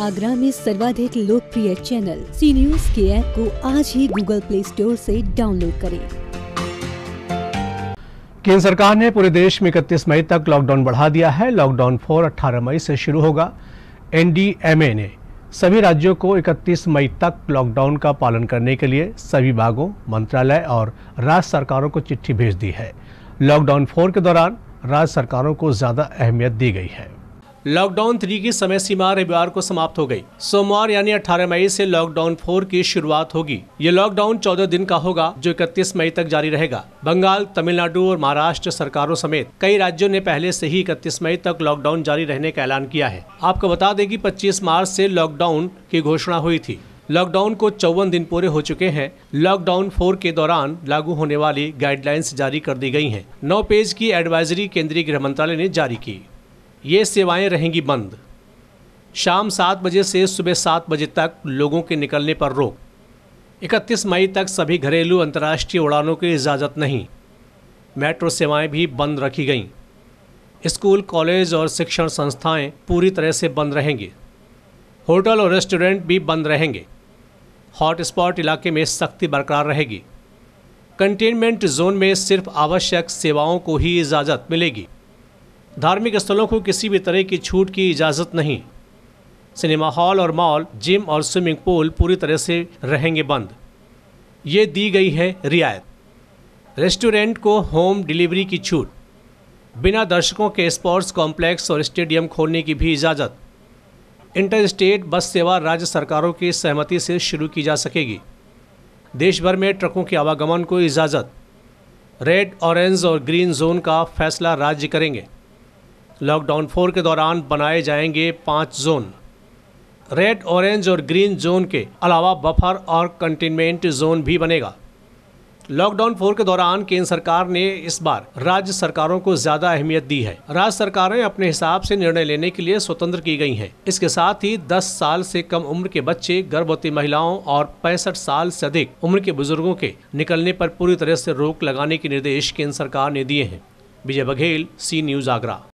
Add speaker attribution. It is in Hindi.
Speaker 1: आगरा में सर्वाधिक लोकप्रिय चैनल सी न्यूज के ऐप को आज ही गूगल प्ले स्टोर से डाउनलोड करें केंद्र सरकार ने पूरे देश में इकतीस मई तक लॉकडाउन बढ़ा दिया है लॉकडाउन फोर अट्ठारह मई से शुरू होगा एनडीएमए ने सभी राज्यों को 31 मई तक लॉकडाउन का पालन करने के लिए सभी विभागों मंत्रालय और राज्य सरकारों को चिट्ठी भेज दी है लॉकडाउन फोर के दौरान राज्य सरकारों को ज़्यादा अहमियत दी गई है लॉकडाउन थ्री की समय सीमा रविवार को समाप्त हो गई। सोमवार यानी 18 मई से लॉकडाउन फोर की शुरुआत होगी ये लॉकडाउन 14 दिन का होगा जो 31 मई तक जारी रहेगा बंगाल तमिलनाडु और महाराष्ट्र सरकारों समेत कई राज्यों ने पहले से ही इकतीस मई तक लॉकडाउन जारी रहने का ऐलान किया है आपको बता दें की पच्चीस मार्च ऐसी लॉकडाउन की घोषणा हुई थी लॉकडाउन को चौवन दिन पूरे हो चुके हैं लॉकडाउन फोर के दौरान लागू होने वाली गाइडलाइंस जारी कर दी गई हैं। नौ पेज की एडवाइजरी केंद्रीय गृह मंत्रालय ने जारी की ये सेवाएं रहेंगी बंद शाम सात बजे से सुबह सात बजे तक लोगों के निकलने पर रोक इकतीस मई तक सभी घरेलू अंतर्राष्ट्रीय उड़ानों की इजाज़त नहीं मेट्रो सेवाएं भी बंद रखी गईं स्कूल कॉलेज और शिक्षण संस्थाएं पूरी तरह से बंद रहेंगी होटल और रेस्टोरेंट भी बंद रहेंगे हॉटस्पॉट इलाके में सख्ती बरकरार रहेगी कंटेनमेंट जोन में सिर्फ आवश्यक सेवाओं को ही इजाज़त मिलेगी धार्मिक स्थलों को किसी भी तरह की छूट की इजाज़त नहीं सिनेमा हॉल और मॉल जिम और स्विमिंग पूल पूरी तरह से रहेंगे बंद ये दी गई है रियायत रेस्टोरेंट को होम डिलीवरी की छूट बिना दर्शकों के स्पोर्ट्स कॉम्प्लेक्स और स्टेडियम खोलने की भी इजाज़त इंटर स्टेट बस सेवा राज्य सरकारों की सहमति से शुरू की जा सकेगी देश भर में ट्रकों के आवागमन को इजाज़त रेड ऑरेंज और ग्रीन जोन का फैसला राज्य करेंगे लॉकडाउन फोर के दौरान बनाए जाएंगे पाँच जोन रेड ऑरेंज और ग्रीन जोन के अलावा बफर और कंटेनमेंट जोन भी बनेगा लॉकडाउन फोर के दौरान केंद्र सरकार ने इस बार राज्य सरकारों को ज्यादा अहमियत दी है राज्य सरकारें अपने हिसाब से निर्णय लेने के लिए स्वतंत्र की गई हैं। इसके साथ ही 10 साल से कम उम्र के बच्चे गर्भवती महिलाओं और पैंसठ साल से अधिक उम्र के बुजुर्गों के निकलने पर पूरी तरह से रोक लगाने के निर्देश केंद्र सरकार ने दिए हैं विजय बघेल सी न्यूज आगरा